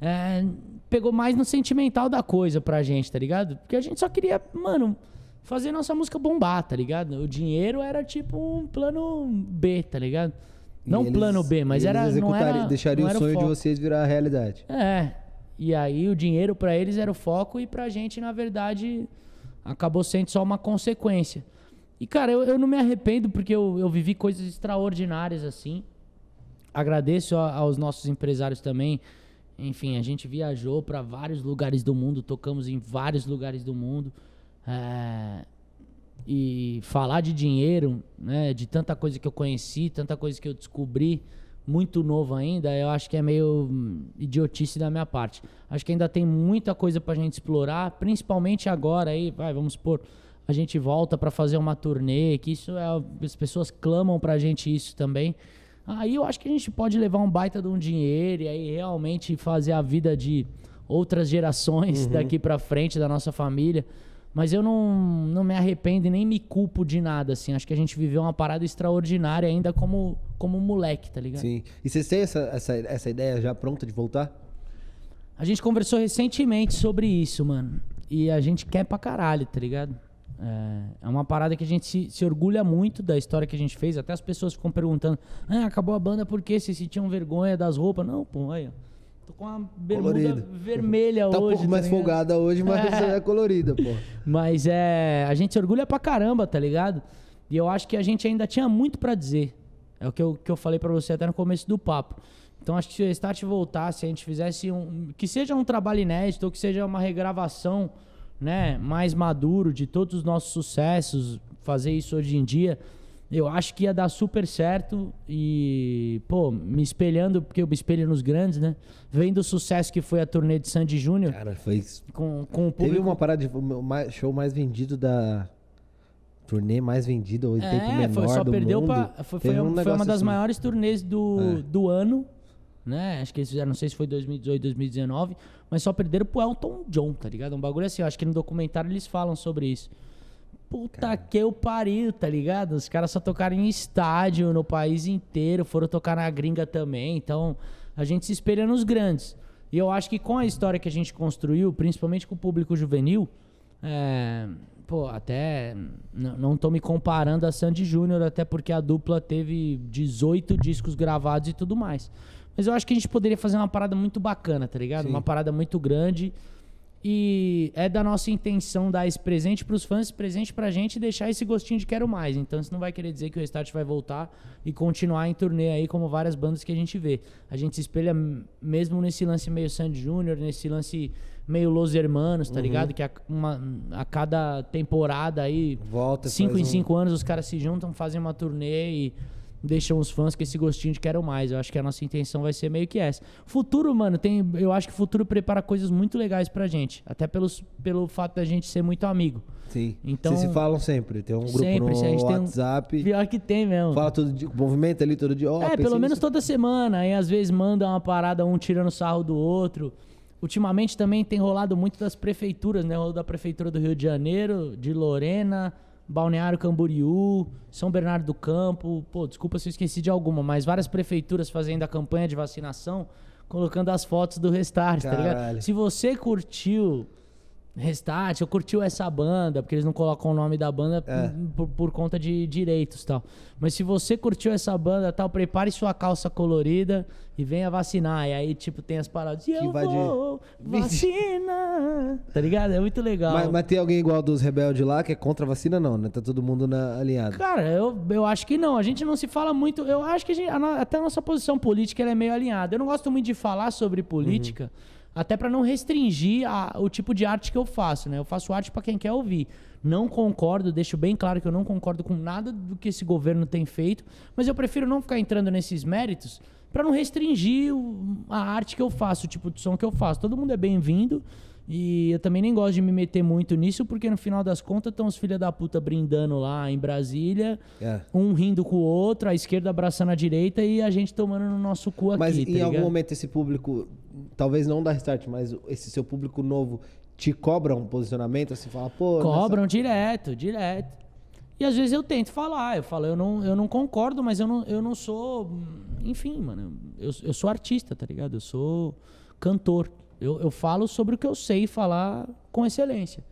é, pegou mais no sentimental da coisa pra gente, tá ligado? Porque a gente só queria, mano fazer nossa música bombar, tá ligado? O dinheiro era tipo um plano B, tá ligado? Não eles, plano B, mas era não era deixaria não o sonho o de vocês virar realidade. É. E aí o dinheiro para eles era o foco e pra gente, na verdade, acabou sendo só uma consequência. E cara, eu, eu não me arrependo porque eu, eu vivi coisas extraordinárias assim. Agradeço a, aos nossos empresários também. Enfim, a gente viajou para vários lugares do mundo, tocamos em vários lugares do mundo. É, e falar de dinheiro, né, de tanta coisa que eu conheci, tanta coisa que eu descobri, muito novo ainda, eu acho que é meio hum, idiotice da minha parte. Acho que ainda tem muita coisa para a gente explorar, principalmente agora aí, vai, vamos supor, a gente volta para fazer uma turnê, que isso é, as pessoas clamam para a gente isso também. Aí eu acho que a gente pode levar um baita de um dinheiro e aí realmente fazer a vida de outras gerações uhum. daqui para frente da nossa família. Mas eu não, não me arrependo e nem me culpo de nada, assim. Acho que a gente viveu uma parada extraordinária ainda como, como moleque, tá ligado? Sim. E vocês têm essa, essa, essa ideia já pronta de voltar? A gente conversou recentemente sobre isso, mano. E a gente quer pra caralho, tá ligado? É, é, uma parada que a gente se, se, orgulha muito da história que a gente fez. Até as pessoas ficam perguntando: ah, acabou a banda por quê? Vocês sentiam vergonha das roupas? Não, pô, aí, ó tô com uma bermuda Colorido. vermelha tá hoje. Tá um pouco mais folgada hoje, mas é. *laughs* é colorida, pô. Mas é, a gente se orgulha pra caramba, tá ligado? E eu acho que a gente ainda tinha muito para dizer. É o que eu, que eu falei para você até no começo do papo. Então acho que se o Start voltasse, a gente fizesse um. Que seja um trabalho inédito, ou que seja uma regravação né, mais maduro de todos os nossos sucessos, fazer isso hoje em dia eu acho que ia dar super certo e, pô, me espelhando, porque eu me espelho nos grandes, né? Vendo o sucesso que foi a turnê de Sandy Júnior. Cara, foi. Com, com o público. Teve uma parada de show mais vendido da. Turnê mais vendida ou é, tempo menor foi, só do perdeu mundo. Pra, foi, foi, um, foi uma das assim. maiores turnês do, é. do ano, né? Acho que eles fizeram, não sei se foi 2018, 2019, mas só perderam pro Elton John, tá ligado? Um bagulho assim, eu acho que no documentário eles falam sobre isso. Puta Caramba. que eu pariu, tá ligado? Os caras só tocaram em estádio no país inteiro, foram tocar na gringa também. Então, a gente se espelha nos grandes. E eu acho que com a história que a gente construiu, principalmente com o público juvenil, é, pô, até não tô me comparando a Sandy Júnior, até porque a dupla teve 18 discos gravados e tudo mais. Mas eu acho que a gente poderia fazer uma parada muito bacana, tá ligado? Sim. Uma parada muito grande e é da nossa intenção dar esse presente para os fãs, esse presente para a gente e deixar esse gostinho de quero mais. Então isso não vai querer dizer que o Restart vai voltar e continuar em turnê aí, como várias bandas que a gente vê. A gente se espelha mesmo nesse lance meio Sandy Júnior, nesse lance meio Los Hermanos, tá uhum. ligado? Que a, uma, a, cada temporada aí, Volta, cinco em um... cinco anos, os caras se juntam, fazem uma turnê e deixam os fãs com esse gostinho de quero mais. Eu acho que a nossa intenção vai ser meio que essa. Futuro, mano, tem, eu acho que o futuro prepara coisas muito legais pra gente. Até pelos, pelo fato da gente ser muito amigo. Sim. Então, Vocês se falam sempre. Tem um grupo sempre, no se WhatsApp. Um... Pior que tem mesmo. Fala todo dia, movimenta ali todo dia. Oh, é, pelo menos toda semana. E às vezes manda uma parada, um tirando sarro do outro. Ultimamente também tem rolado muito das prefeituras, né? Rolou da prefeitura do Rio de Janeiro, de Lorena, Balneário Camboriú, São Bernardo do Campo. Pô, desculpa se eu esqueci de alguma, mas várias prefeituras fazendo a campanha de vacinação, colocando as fotos do restart, Caralho. tá ligado? Se você curtiu Restart, eu curtiu essa banda, porque eles não colocam o nome da banda é. por, por, conta de direitos tal. Mas se você curtiu essa banda tal, prepare sua calça colorida e venha vacinar. E aí, tipo, tem as paradas. Que eu vai vou de... *laughs* vacina! tá ligado? É muito legal. Mas, mas, tem alguém igual dos rebeldes lá que é contra a vacina, não, né? Tá todo mundo na, alinhado. Cara, eu, eu acho que não. A gente não se fala muito. Eu acho que a gente, a, até a nossa posição política é meio alinhada. Eu não gosto muito de falar sobre política. Uhum até para não restringir a, o tipo de arte que eu faço, né? Eu faço arte para quem quer ouvir. Não concordo, deixo bem claro que eu não concordo com nada do que esse governo tem feito, mas eu prefiro não ficar entrando nesses méritos para não restringir o, a arte que eu faço, o tipo de som que eu faço. Todo mundo é bem-vindo. E eu também nem gosto de me meter muito nisso, porque no final das contas estão os filha da puta brindando lá em Brasília, é. um rindo com o outro, a esquerda abraçando a direita e a gente tomando no nosso cu aqui. Mas tá em algum momento esse público, talvez não da restart, mas esse seu público novo te cobra um posicionamento, assim, fala, pô. Cobram nessa... direto, direto. E às vezes eu tento falar, eu falo, eu não, eu não concordo, mas eu não, eu não sou. Hum, enfim, mano, eu, eu sou artista, tá ligado? Eu sou cantor. Eu, eu falo sobre o que eu sei falar com excelência.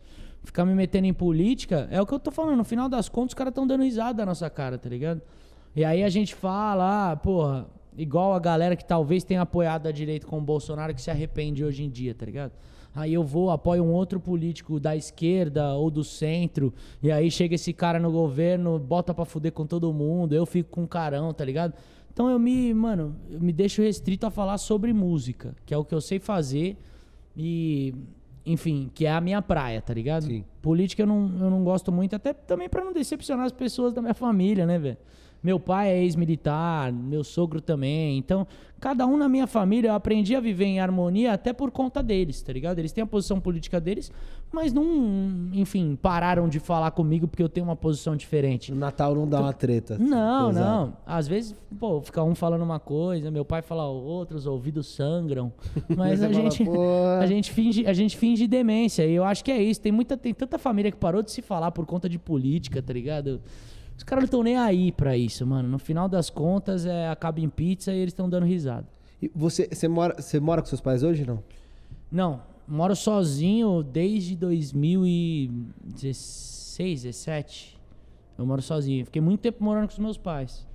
Ficar me metendo em política é o que eu tô falando. No final das contas, os caras estão dando risada na nossa cara, tá ligado? E aí a gente fala, ah, porra, igual a galera que talvez tenha apoiado a direita com o Bolsonaro que se arrepende hoje em dia, tá ligado? Aí eu vou, apoio um outro político da esquerda ou do centro, e aí chega esse cara no governo, bota pra fuder com todo mundo, eu fico com carão, tá ligado? Então eu me, mano, eu me deixo restrito a falar sobre música, que é o que eu sei fazer e, enfim, que é a minha praia, tá ligado? Sim. Política eu não, eu não gosto muito, até também para não decepcionar as pessoas da minha família, né, velho? Meu pai é ex-militar, meu sogro também. Então, cada um na minha família, eu aprendi a viver em harmonia até por conta deles, tá ligado? Eles têm a posição política deles, mas não, enfim, pararam de falar comigo porque eu tenho uma posição diferente. O Natal não dá então, uma treta. não, pesado. não. Às vezes, pô, fica um falando uma coisa, meu pai fala outra, os ouvidos sangram. *laughs* Mas a gente, a gente finge, a gente finge demência. E eu acho que é isso. Tem muita, tem tanta família que parou de se falar por conta de política, tá ligado? Os caras não estão nem aí pra isso, mano. No final das contas, é, acaba em pizza e eles estão dando risada. E você, você, mora, você mora com seus pais hoje, não? Não, moro sozinho desde 2016, 17. Eu moro sozinho. Fiquei muito tempo morando com os meus pais.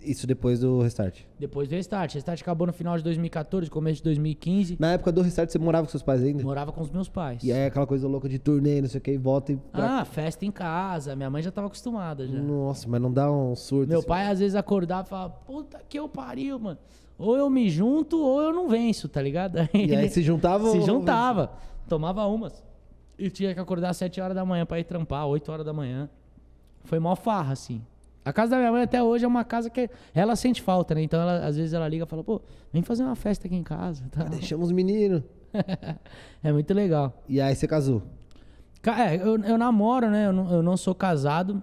Isso depois do restart? Depois do restart. O restart acabou no final de 2014, começo de 2015. Na época do restart, você morava com seus pais ainda? Morava com os meus pais. E aí aquela coisa louca de turnê, não sei o que, e volta e. Pra... Ah, festa em casa. Minha mãe já tava acostumada já. Nossa, mas não dá um surto. Meu assim. pai às vezes acordava e falava, puta que eu pariu, mano. Ou eu me junto ou eu não venço, tá ligado? Aí e aí se juntava Se juntava. Tomava umas. E tinha que acordar às 7 horas da manhã pra ir trampar, 8 horas da manhã. Foi mó farra, assim. A casa da minha mãe até hoje é uma casa que ela sente falta, né? Então ela, às vezes ela liga e fala, pô, vem fazer uma festa aqui em casa. Tá? deixamos os meninos. *laughs* é muito legal. E aí você casou? É, eu, eu namoro, né? Eu não, eu não, sou casado,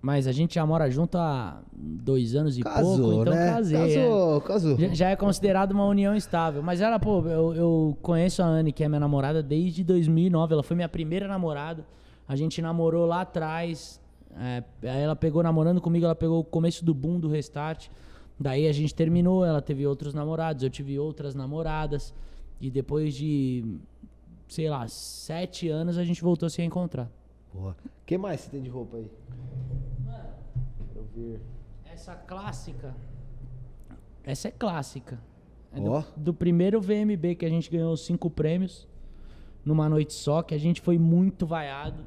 mas a gente já mora junto há dois anos e casou, pouco, então né? casei. É. Casou, é. casou. Já, já, é considerado uma união estável. Mas ela, pô, eu, eu conheço a Anne, que é minha namorada, desde 2009. Ela foi minha primeira namorada. A gente namorou lá atrás, é, ela pegou namorando comigo, ela pegou o começo do boom do restart. Daí a gente terminou, ela teve outros namorados, eu tive outras namoradas. E depois de, sei lá, sete anos a gente voltou a se reencontrar. Porra. O que mais você tem de roupa aí? Mano, ver. Essa clássica. Essa é clássica. É oh. do, do, primeiro VMB que a gente ganhou cinco prêmios numa noite só, que a gente foi muito vaiado.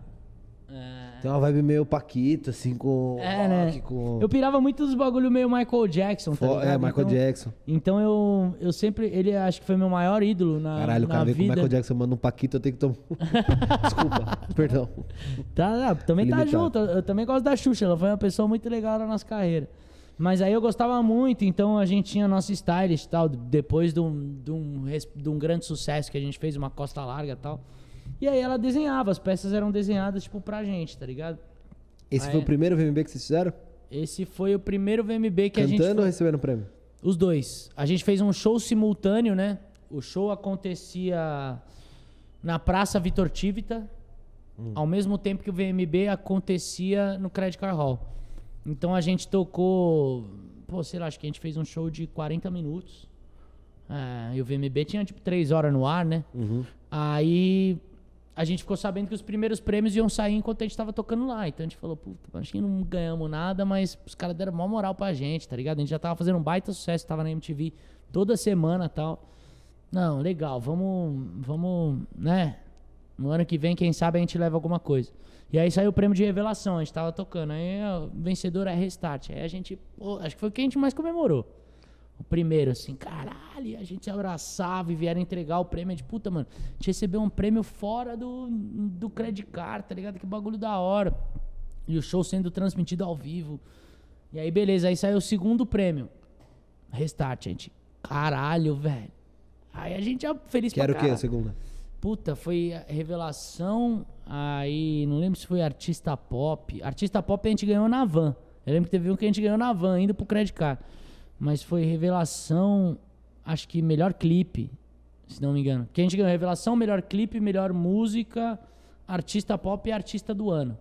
É. Tem uma vibe meio Paquito, assim, com. É, rock, né? com... Eu pirava muito dos bagulho meio Michael Jackson, tá ligado? É, Michael então, Jackson. Então eu, eu sempre. Ele acho que foi meu maior ídolo na. Caralho, o cara veio com o Michael Jackson manda um Paquito, eu tenho que tomar. *laughs* Desculpa, perdão. Tá, ah, também tá junto. Eu, eu também gosto da Xuxa, ela foi uma pessoa muito legal na nossa carreira. Mas aí eu gostava muito, então a gente tinha nosso stylist e tal, depois de um, de, um, de um grande sucesso que a gente fez, uma costa larga e tal. E aí ela desenhava, as peças eram desenhadas, tipo, pra gente, tá ligado? Esse aí, foi o é. primeiro VMB que vocês fizeram? Esse foi o primeiro VMB que Cantando a gente. Cantando ou recebendo prêmio? Os dois. A gente fez um show simultâneo, né? O show acontecia na Praça Vitor Tivita, hum. ao mesmo tempo que o VMB acontecia no Credit Car Hall. Então a gente tocou, pô, sei lá, acho que a gente fez um show de 40 minutos. É, e o VMB tinha tipo 3 horas no ar, né? Uhum. Aí a gente ficou sabendo que os primeiros prêmios iam sair enquanto a gente tava tocando lá. Então a gente falou, puta, acho que não ganhamos nada, mas os caras deram maior moral pra gente, tá ligado? A gente já tava fazendo um baita sucesso, tava na MTV toda semana tal. Não, legal, vamos, vamos, né? No ano que vem, quem sabe a gente leva alguma coisa. E aí saiu o prêmio de revelação, a gente tava tocando. Aí o vencedor é Restart. Aí a gente, pô, acho que foi o que a gente mais comemorou. O primeiro, assim, caralho, a gente abraçava e vieram entregar o prêmio. De puta, mano, a gente recebeu um prêmio fora do, do credit card, tá ligado? Que bagulho da hora. E o show sendo transmitido ao vivo. E aí, beleza, aí saiu o segundo prêmio. Restart, gente. Caralho, velho. Aí a gente é feliz que pra Quero o quê, a segunda? Puta, foi revelação. Aí, não lembro se foi artista pop. Artista pop a gente ganhou na van. Eu lembro que teve um que a gente ganhou na van, indo pro Credit Card mas foi revelação, acho que melhor clipe, se não me engano. Que a gente ganhou revelação, melhor clipe, melhor música, artista pop e artista do ano.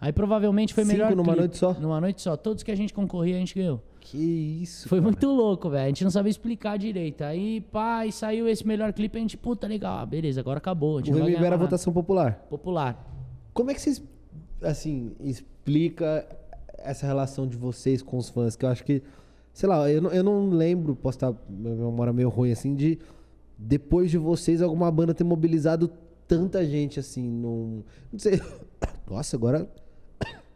Aí provavelmente foi Cinco melhor numa clipe. noite só? Numa noite só. Todos que a gente concorria, a gente ganhou. Que isso, Foi cara. muito louco, velho. A gente não sabia explicar direito. Aí, pá, e saiu esse melhor clipe, a gente, puta, legal. Ah, beleza, agora acabou. A gente o era a votação popular. Popular. Como é que vocês, assim, explica essa relação de vocês com os fãs? Que eu acho que Sei lá, eu não, eu não lembro, posso estar. uma memória meio ruim assim, de depois de vocês alguma banda ter mobilizado tanta gente assim. Num, não sei. *coughs* Nossa, agora.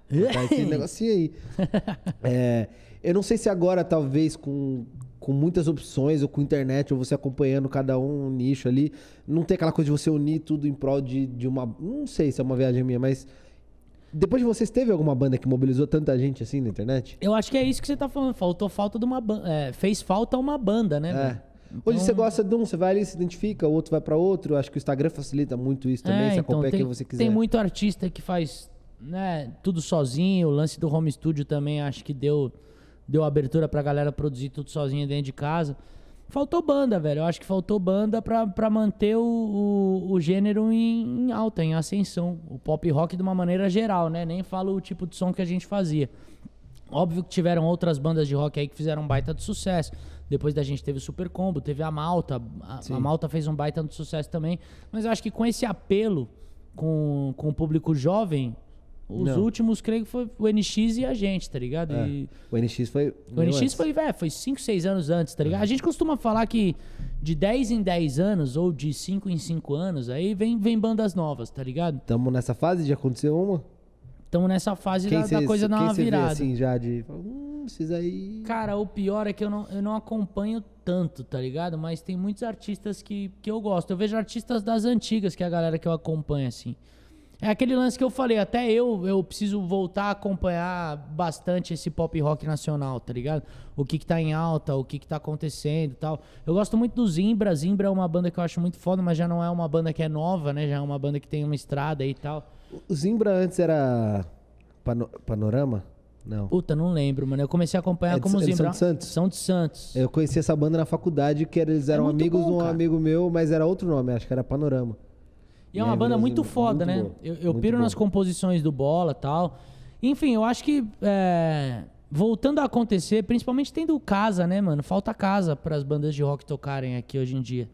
*coughs* Tá esse negocinho aí. *laughs* É, eu não sei se agora, talvez, com, com muitas opções, ou com internet, ou você acompanhando cada um, um nicho ali, não tem aquela coisa de você unir tudo em prol de, de uma. Não sei se é uma viagem minha, mas depois de vocês, teve alguma banda que mobilizou tanta gente assim na internet? Eu acho que é isso que você tá falando. Faltou falta de uma banda. É, fez falta uma banda, né? É. Hoje você então gosta de um, você vai ali, se identifica, o outro vai para outro. Acho que o Instagram facilita muito isso é, também, é, você então, tem, quem você quiser. Tem muito artista que faz né, tudo sozinho, o lance do home studio também acho que deu, deu abertura pra galera produzir tudo sozinha dentro de casa. Faltou banda, velho. Eu acho que faltou banda pra, pra manter o, o, o gênero em, em, alta, em ascensão. O pop rock de uma maneira geral, né? Nem falo o tipo de som que a gente fazia. Óbvio que tiveram outras bandas de rock aí que fizeram um baita de sucesso. Depois da gente teve o Super Combo, teve a Malta. A, a Malta fez um baita de sucesso também. Mas eu acho que com esse apelo com, com o público jovem, os não. últimos, creio que foi o NX e a gente, tá ligado? É. E... O NX foi. O NX antes. foi, velho, é, foi 5, 6 anos antes, tá ligado? A uhum. gente costuma falar que de 10 em 10 anos, ou de 5 em 5 anos, aí vem, vem bandas novas, tá ligado? Tamo nessa fase de acontecer uma? Tamo nessa fase da, cê, da, coisa dar uma virada. assim, já de. Hum, esses aí. Cara, o pior é que eu não, eu não acompanho tanto, tá ligado? Mas tem muitos artistas que, que eu gosto. Eu vejo artistas das antigas, que é a galera que eu acompanho, assim. É aquele lance que eu falei, até eu, eu preciso voltar a acompanhar bastante esse pop rock nacional, tá ligado? O que que tá em alta, o que que tá acontecendo tal. Eu gosto muito do Zimbra, Zimbra é uma banda que eu acho muito foda, mas já não é uma banda que é nova, né? Já é uma banda que tem uma estrada e tal. O Zimbra antes era Pano Panorama? Não. Puta, não lembro, mano. Eu comecei a acompanhar é de, como é Zimbra. São de Santos? São de Santos. Eu conheci essa banda na faculdade, que eles eram é amigos de um amigo meu, mas era outro nome, acho que era Panorama. E é uma banda muito foda, muito né? Eu, eu muito piro nas composições do Bola tal. Enfim, eu acho que é, voltando a acontecer, principalmente tendo casa, né, mano? Falta casa para as bandas de rock tocarem aqui hoje em dia.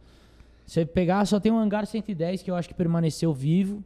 Você pegar, só tem o um Hangar 110 que eu acho que permaneceu vivo.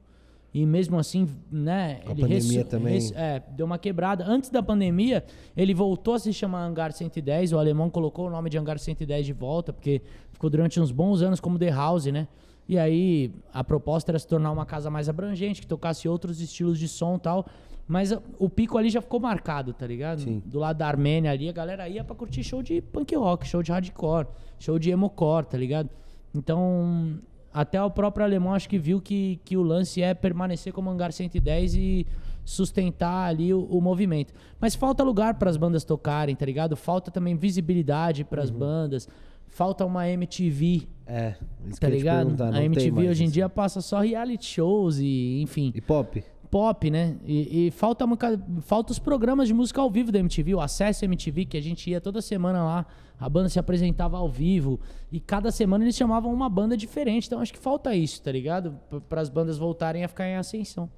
E mesmo assim, né? A pandemia também. é, deu uma quebrada. Antes da pandemia, ele voltou a se chamar Hangar 110. O alemão colocou o nome de Hangar 110 de volta, porque ficou durante uns bons anos como The House, né? E aí a proposta era se tornar uma casa mais abrangente, que tocasse outros estilos de som e tal. Mas ah, o pico ali já ficou marcado, tá ligado? Sim. Do lado da Armênia ali, a galera ia pra curtir show de punk rock, show de hardcore, show de emocore, tá ligado? Então, até o próprio alemão acho que viu que, que o lance é permanecer como Hangar 110 e sustentar ali o, o movimento. Mas falta lugar para as bandas tocarem, tá ligado? Falta também visibilidade para as uhum. bandas Falta uma MTV. É, isso tá ligado? A MTV hoje em dia passa só reality shows e, enfim. E pop? Pop, né? E, e falta, uma, falta os programas de música ao vivo da MTV, o Acesso MTV, que a gente ia toda semana lá, a banda se apresentava ao vivo, e cada semana eles chamavam uma banda diferente. Então acho que falta isso, tá ligado? Para as bandas voltarem a ficar em ascensão.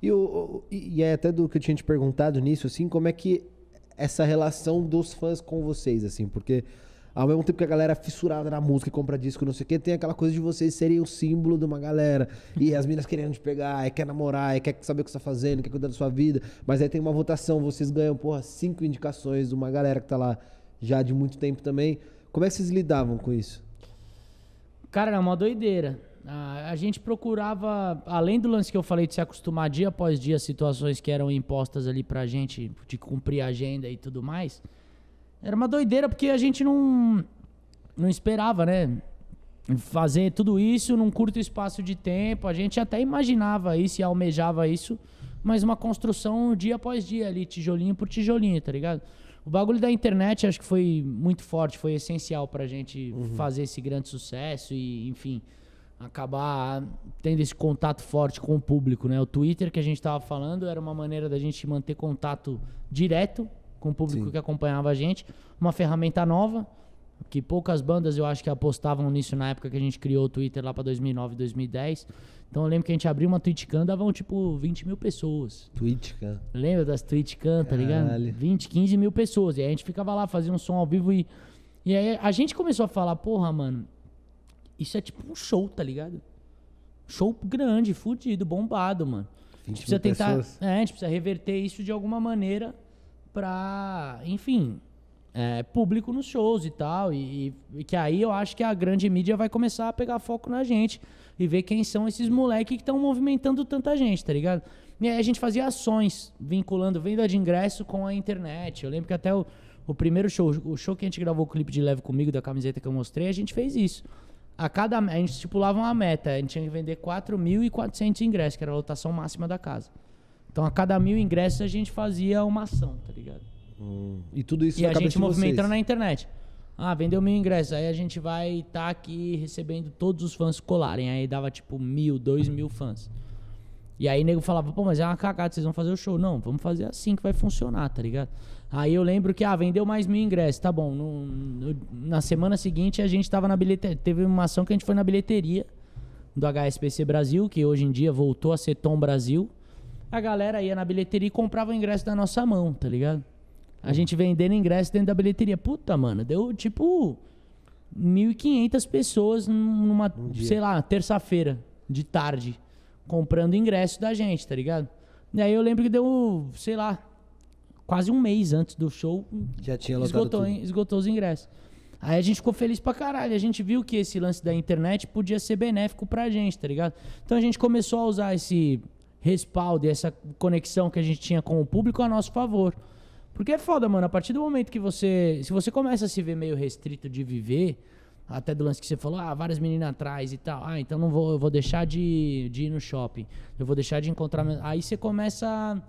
E, o, e é até do que eu tinha te perguntado nisso, assim, como é que essa relação dos fãs com vocês, assim, porque ao mesmo tempo que a galera é fissurada na música e compra disco, não sei o quê, tem aquela coisa de vocês serem o símbolo de uma galera. E as minas querendo te pegar, quer namorar, quer saber o que você tá fazendo, quer cuidar da sua vida. Mas aí tem uma votação, vocês ganham, porra, cinco indicações de uma galera que tá lá já de muito tempo também. Como é que vocês lidavam com isso? Cara, era uma doideira. A gente procurava, além do lance que eu falei de se acostumar dia após dia a situações que eram impostas ali pra gente, de cumprir a agenda e tudo mais, era uma doideira porque a gente não não esperava, né? Fazer tudo isso num curto espaço de tempo. A gente até imaginava isso e almejava isso, mas uma construção dia após dia ali, tijolinho por tijolinho, tá ligado? O bagulho da internet acho que foi muito forte, foi essencial pra gente uhum. fazer esse grande sucesso e, enfim, acabar tendo esse contato forte com o público, né? O Twitter que a gente tava falando era uma maneira da gente manter contato direto com o público Sim. que acompanhava a gente. Uma ferramenta nova, que poucas bandas eu acho que apostavam nisso na época que a gente criou o Twitter lá para 2009, 2010. Então eu lembro que a gente abriu uma Twitchcam, davam tipo 20 mil pessoas. Twitchcam. Lembra das Twitchcam, tá ligado? 20, 15 mil pessoas. E aí a gente ficava lá, fazia um som ao vivo e. E aí a gente começou a falar, porra, mano, isso é tipo um show, tá ligado? Show grande, fudido, bombado, mano. A gente precisa tentar. É, a gente precisa reverter isso de alguma maneira pra, enfim, é, público nos shows e tal. E, e, que aí eu acho que a grande mídia vai começar a pegar foco na gente e ver quem são esses moleques que estão movimentando tanta gente, tá ligado? E aí a gente fazia ações vinculando venda de ingresso com a internet. Eu lembro que até o, o primeiro show, o show que a gente gravou o clipe de Leve Comigo, da camiseta que eu mostrei, a gente fez isso. A cada a gente estipulava uma meta, a gente tinha que vender 4.400 ingressos, que era a lotação máxima da casa. Então a cada mil ingressos a gente fazia uma ação, tá ligado? Hum. E tudo isso E a gente movimentando na internet. Ah, vendeu mil ingressos. Aí a gente vai estar tá aqui recebendo todos os fãs colarem. Aí dava tipo mil, dois mil fãs. E aí o nego falava, pô, mas é uma cagada, vocês vão fazer o show. Não, vamos fazer assim que vai funcionar, tá ligado? Aí eu lembro que, ah, vendeu mais mil ingressos, tá bom. No, no, na semana seguinte a gente tava na bilheteria. Teve uma ação que a gente foi na bilheteria do HSPC Brasil, que hoje em dia voltou a ser Tom Brasil a galera ia na bilheteria e comprava o ingresso da nossa mão, tá ligado? A gente vendendo ingresso dentro da bilheteria. Puta, mano, deu tipo 1.500 pessoas numa, um sei lá, terça-feira de tarde, comprando ingresso da gente, tá ligado? E aí eu lembro que deu, sei lá, quase um mês antes do show. Já tinha esgotou, esgotou os ingressos. Aí a gente ficou feliz pra caralho. A gente viu que esse lance da internet podia ser benéfico pra gente, tá ligado? Então a gente começou a usar esse, respaldo e essa conexão que a gente tinha com o público a nosso favor. Porque é foda, mano. A partir do momento que você. Se você começa a se ver meio restrito de viver, até do lance que você falou, ah, várias meninas atrás e tal. Ah, então não vou, eu vou deixar de, de ir no shopping. Eu vou deixar de encontrar. Aí você começa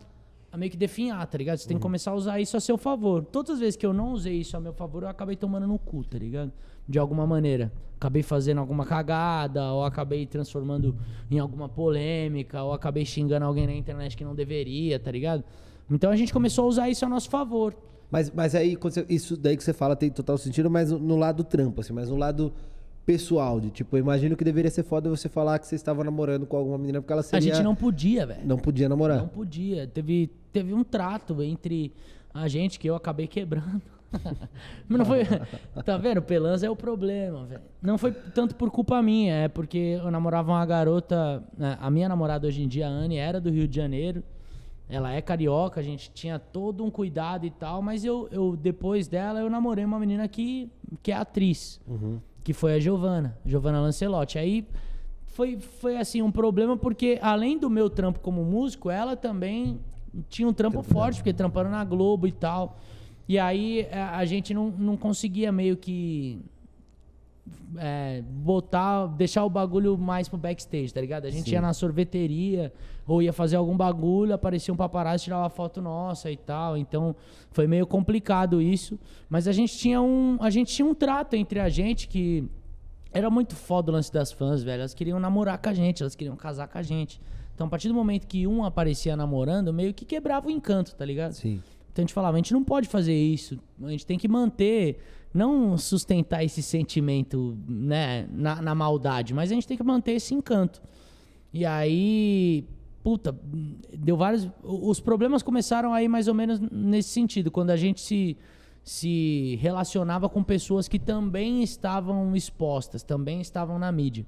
a, meio que definhar, tá ligado? Você uhum. tem que uhum. começar a usar isso a seu favor. Todas as vezes que eu não usei isso a meu favor, eu acabei tomando no cu, tá ligado? de alguma maneira. Acabei fazendo alguma cagada, ou acabei transformando em alguma polêmica, ou acabei xingando alguém na internet que não deveria, tá ligado? Então a gente começou a usar isso a nosso favor. Mas, mas aí, isso daí que você fala tem total sentido, mas no lado trampo, assim, mas no lado pessoal, de tipo, imagino que deveria ser foda você falar que você estava namorando com alguma menina, porque ela seria... A gente não podia, velho. Não podia namorar. Não podia. Teve, teve um trato entre a gente que eu acabei quebrando. *laughs* Mas não foi. *laughs* tá vendo? Pelanza é o problema, velho. Não foi tanto por culpa minha, é porque eu namorava uma garota. Né, a minha namorada hoje em dia, a Anne, era do Rio de Janeiro. Ela é carioca, a gente tinha todo um cuidado e tal, mas eu, eu depois dela eu namorei uma menina que, que é atriz, uhum. que foi a Giovana, Giovana Lancelotti. Aí foi, foi assim um problema porque além do meu trampo como músico, ela também tinha um trampo né? forte, porque tramparam na Globo e tal. E aí é, a gente não, não conseguia meio que é, botar, deixar o bagulho mais pro backstage, tá ligado? A gente Sim. ia na sorveteria ou ia fazer algum bagulho, aparecia um paparazzo, tirava foto nossa e tal. Então foi meio complicado isso, mas a gente tinha um, a gente tinha um trato entre a gente que era muito foda o lance das fãs, velho. Elas queriam namorar com a gente, elas queriam casar com a gente. Então, a partir do momento que um aparecia namorando, meio que quebrava o encanto, tá ligado? Sim. Então a gente falava, a gente não pode fazer isso, a gente tem que manter, não sustentar esse sentimento né, na, na maldade, mas a gente tem que manter esse encanto. E aí, puta, deu vários. Os problemas começaram aí mais ou menos nesse sentido, quando a gente se, se relacionava com pessoas que também estavam expostas, também estavam na mídia.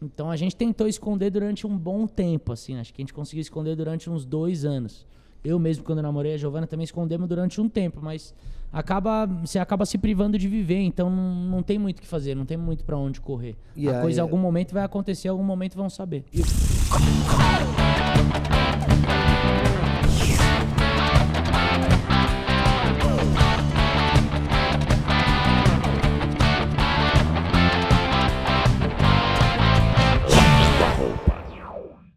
Então a gente tentou esconder durante um bom tempo, assim, acho que a gente conseguiu esconder durante uns dois anos. Eu mesmo, quando namorei a Giovana, também escondemos durante um tempo, mas acaba você acaba se privando de viver, então não, não tem muito o que fazer, não tem muito para onde correr. Yeah, a coisa em algum momento vai acontecer, em algum momento vão saber. Yeah.